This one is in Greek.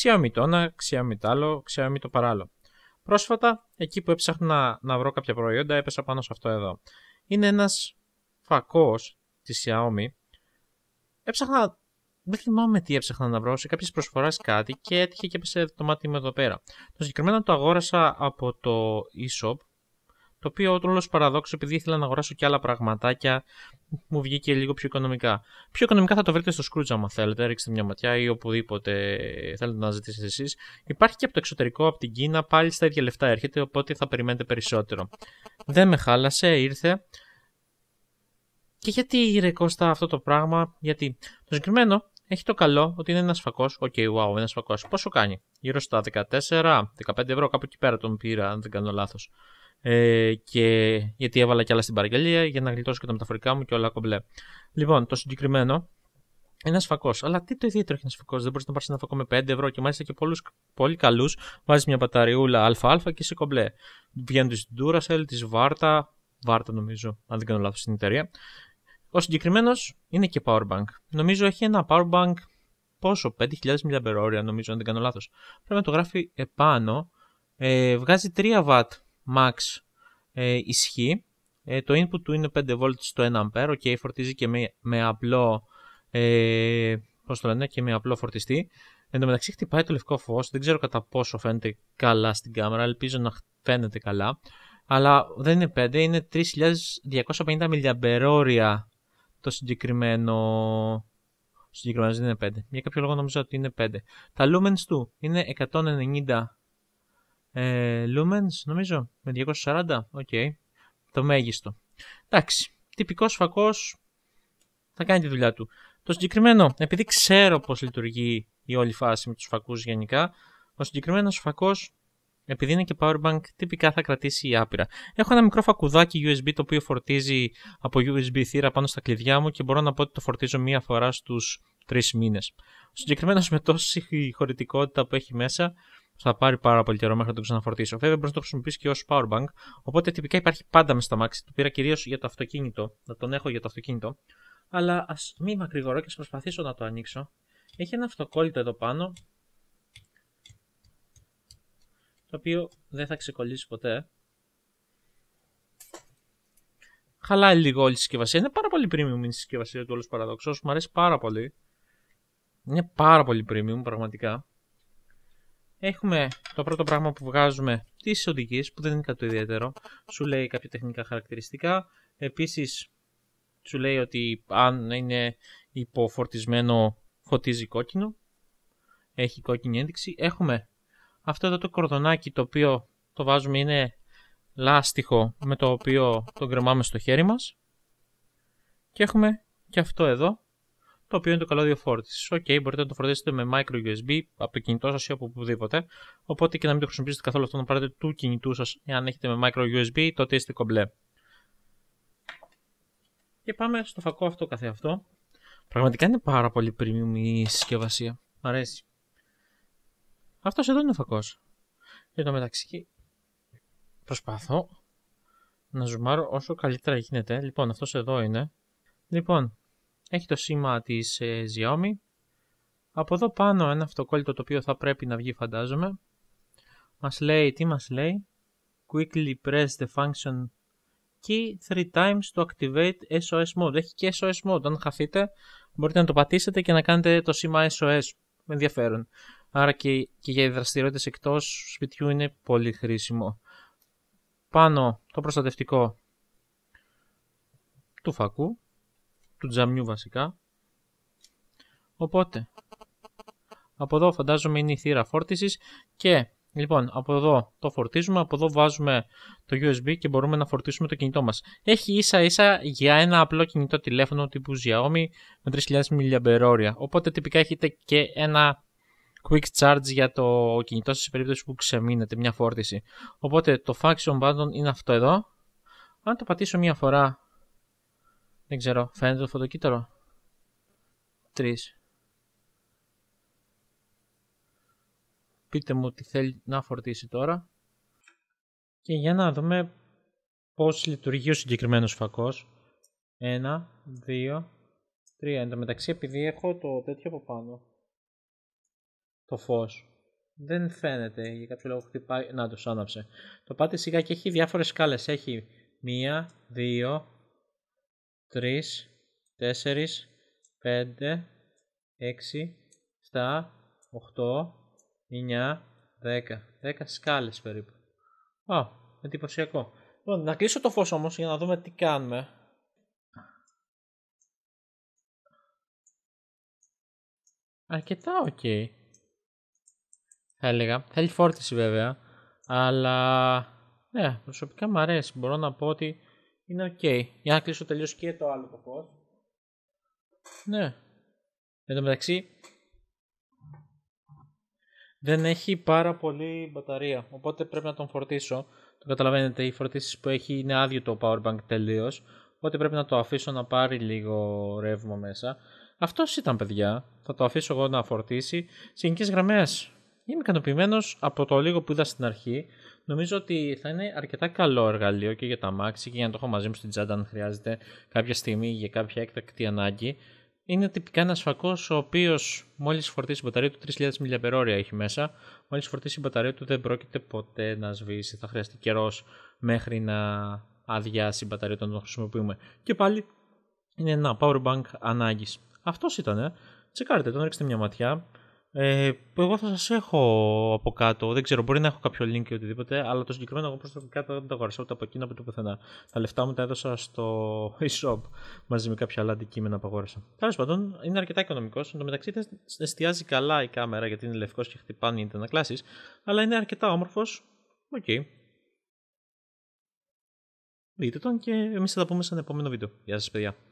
Ξιάμι το ένα, ξιάμι το άλλο, το παράλλο. Πρόσφατα, εκεί που έψαχνα να βρω κάποια προϊόντα, έπεσα πάνω σε αυτό εδώ. Είναι ένας φακός της Xiaomi. Έψαχνα, δεν θυμάμαι τι έψαχνα να βρω, σε κάποιες προσφοράς κάτι και έτυχε και έπεσε το μάτι μου εδώ πέρα. Το συγκεκριμένο το αγόρασα από το eShop το οποίο όλο παραδόξω, επειδή ήθελα να αγοράσω και άλλα πραγματάκια, μου βγήκε λίγο πιο οικονομικά. Πιο οικονομικά θα το βρείτε στο Scrooge, αν θέλετε, ρίξτε μια ματιά ή οπουδήποτε θέλετε να ζητήσετε εσείς. Υπάρχει και από το εξωτερικό, από την Κίνα, πάλι στα ίδια λεφτά έρχεται, οπότε θα περιμένετε περισσότερο. Δεν με χάλασε, ήρθε. Και γιατί ρε Κώστα αυτό το πράγμα, γιατί το συγκεκριμένο έχει το καλό ότι είναι ένας φακός. Οκ, okay, wow, ένας φακός. Πόσο κάνει, γύρω στα 14-15 ευρώ, κάπου εκεί πέρα τον πήρα, αν δεν κάνω λάθος. Ε, και γιατί έβαλα κι άλλα στην παραγγελία για να γλιτώσω και τα μεταφορικά μου και όλα κομπλέ. Λοιπόν, το συγκεκριμένο είναι ένας φακός. Αλλά τι το ιδιαίτερο έχει ένας φακός. Δεν μπορείς να πάρεις ένα φακό με 5 ευρώ και μάλιστα και πολλούς πολύ καλούς. Βάζεις μια μπαταριούλα ΑΑ και σε κομπλέ. Βγαίνουν τη Duracell, τη Varta. Varta νομίζω, αν δεν κάνω λάθος στην εταιρεία. Ο συγκεκριμένος είναι και Powerbank. Νομίζω έχει ένα Powerbank πόσο, 5.000 mAh νομίζω, αν δεν κάνω λάθος. Πρέπει να το γράφει επάνω. Ε, βγάζει 3 W max ε, ισχύ. Ε, το input του είναι 5V στο 1A, okay, φορτίζει και με, απλό ε, το λένε, και με απλό φορτιστή. Εν τω μεταξύ χτυπάει το λευκό φως, δεν ξέρω κατά πόσο φαίνεται καλά στην κάμερα, ελπίζω να φαίνεται καλά. Αλλά δεν είναι 5, είναι 3250 μιλιαμπερόρια το συγκεκριμένο συγκεκριμένο δεν είναι 5. Για κάποιο λόγο νομίζω ότι είναι 5. Τα lumens του είναι 190 ε, lumens νομίζω με 240, οκ, το μέγιστο. Εντάξει, τυπικός φακός θα κάνει τη δουλειά του. Το συγκεκριμένο, επειδή ξέρω πώς λειτουργεί η όλη φάση με τους φακούς γενικά, ο συγκεκριμένος φακός επειδή είναι και powerbank, τυπικά θα κρατήσει άπειρα. Έχω ένα μικρό φακουδάκι USB το οποίο φορτίζει από USB θύρα πάνω στα κλειδιά μου και μπορώ να πω ότι το φορτίζω μία φορά στους τρεις μήνες. Ο συγκεκριμένος με τόση χωρητικότητα που έχει μέσα, θα πάρει πάρα πολύ καιρό μέχρι να το ξαναφορτήσω. Βέβαια, μπορεί να το χρησιμοποιήσει και ως powerbank. Οπότε τυπικά υπάρχει πάντα μες στα μάξι. Το πήρα κυρίως για το αυτοκίνητο. Να τον έχω για το αυτοκίνητο. Αλλά ας μη μακρηγορώ και ας προσπαθήσω να το ανοίξω. Έχει ένα αυτοκόλλητο εδώ πάνω. Το οποίο δεν θα ξεκολλήσει ποτέ. Χαλάει λίγο όλη η συσκευασία. Είναι πάρα πολύ premium η συσκευασία του όλου παραδόξου. Μου αρέσει πάρα πολύ. Είναι πάρα πολύ premium, πραγματικά. Έχουμε το πρώτο πράγμα που βγάζουμε τις οδηγίες που δεν είναι κάτι ιδιαίτερο. Σου λέει κάποια τεχνικά χαρακτηριστικά. Επίσης, σου λέει ότι αν είναι υποφορτισμένο φωτίζει κόκκινο. Έχει κόκκινη ένδειξη. Έχουμε αυτό εδώ το κορδονάκι το οποίο το βάζουμε είναι λάστιχο με το οποίο το γκρεμάμε στο χέρι μας. Και έχουμε και αυτό εδώ το οποίο είναι το καλώδιο φόρτιση. Οκ, okay, μπορείτε να το φορτίσετε με micro USB από το κινητό σας ή από οπουδήποτε. Οπότε και να μην το χρησιμοποιήσετε καθόλου αυτό να πάρετε του κινητού σας. αν έχετε με micro USB, τότε είστε κομπλέ. Και πάμε στο φακό αυτό καθεαυτό. Πραγματικά είναι πάρα πολύ premium η συσκευασία. Μ' αρέσει. Αυτός εδώ είναι ο φακός. Για το μεταξύ, προσπαθώ να ζουμάρω όσο καλύτερα γίνεται. Λοιπόν, αυτός εδώ είναι. Λοιπόν, έχει το σήμα της ε, Xiaomi. Από εδώ πάνω ένα αυτοκόλλητο το οποίο θα πρέπει να βγει φαντάζομαι. Μας λέει, τι μας λέει. Quickly press the function key 3 times to activate SOS mode. Έχει και SOS mode. Αν χαθείτε μπορείτε να το πατήσετε και να κάνετε το σήμα SOS. Με ενδιαφέρον. Άρα και, και για δραστηριότητες εκτός σπιτιού είναι πολύ χρήσιμο. Πάνω το προστατευτικό του φακού του τζαμιού βασικά. Οπότε, από εδώ φαντάζομαι είναι η θύρα φόρτισης και λοιπόν από εδώ το φορτίζουμε, από εδώ βάζουμε το USB και μπορούμε να φορτίσουμε το κινητό μας. Έχει ίσα ίσα για ένα απλό κινητό τηλέφωνο τύπου Xiaomi με 3000 mAh, οπότε τυπικά έχετε και ένα quick charge για το κινητό σας σε περίπτωση που ξεμείνετε μια φόρτιση. Οπότε το function button είναι αυτό εδώ. Αν το πατήσω μια φορά δεν ξέρω. Φαίνεται το φωτοκύτταρο. 3. Πείτε μου τι θέλει να φορτίσει τώρα. Και για να δούμε πώς λειτουργεί ο συγκεκριμένος φακός. Ένα, δύο, τρία. Εν τω μεταξύ επειδή έχω το τέτοιο από πάνω. Το φως. Δεν φαίνεται για κάποιο λόγο χτυπάει. Να το σάναψε. Το πάτε σιγά και έχει διάφορες σκάλες. Έχει μία, δύο, 3, 4, 5, 6, 7, 8, 9, 10, 10 σκάλες περίπου. Α, εντυπωσιακό. Λοιπόν, να κλείσω το φως όμως για να δούμε τι κάνουμε. Αρκετά ok. Θέλει φόρτιση βέβαια. Αλλά, ναι, προσωπικά μου αρέσει. Μπορώ να πω ότι είναι ok. Για να κλείσω τελείως και το άλλο το post. Ναι. Εν τω μεταξύ δεν έχει πάρα πολύ μπαταρία, οπότε πρέπει να τον φορτίσω. Το καταλαβαίνετε, οι φορτίσεις που έχει είναι άδειο το powerbank τελείως. Οπότε πρέπει να το αφήσω να πάρει λίγο ρεύμα μέσα. Αυτός ήταν, παιδιά. Θα το αφήσω εγώ να φορτίσει. Σε γραμμές είμαι ικανοποιημένος από το λίγο που είδα στην αρχή. Νομίζω ότι θα είναι αρκετά καλό εργαλείο και για τα μάξι και για να το έχω μαζί μου στην τσάντα αν χρειάζεται κάποια στιγμή για κάποια έκτακτη ανάγκη. Είναι τυπικά ένας φακός ο οποίος μόλις φορτίσει η μπαταρία του 3.000 mAh έχει μέσα. Μόλις φορτίσει η μπαταρία του δεν πρόκειται ποτέ να σβήσει. Θα χρειαστεί καιρός μέχρι να αδειάσει η μπαταρία όταν το χρησιμοποιούμε. Και πάλι είναι ένα power bank ανάγκης. Αυτός ήταν. Ε. Τσεκάρετε τον, ρίξτε μια ματιά. Ε, εγώ θα σας έχω από κάτω, δεν ξέρω, μπορεί να έχω κάποιο link ή οτιδήποτε, αλλά το συγκεκριμένο εγώ προσωπικά δεν το αγοράσα ούτε από εκείνα ούτε πουθενά. Τα λεφτά μου τα έδωσα στο e-shop μαζί με κάποια άλλα αντικείμενα που αγόρασα. Τέλος πάντων, είναι αρκετά οικονομικός. Εν τω μεταξύ, εστιάζει καλά η κάμερα γιατί είναι λευκός και χτυπάνε οι ανακλάσει, αλλά είναι αρκετά όμορφος. Οκ. Okay. Δείτε τον και εμείς θα τα πούμε σε ένα επόμενο βίντεο. Γεια σας, παιδιά.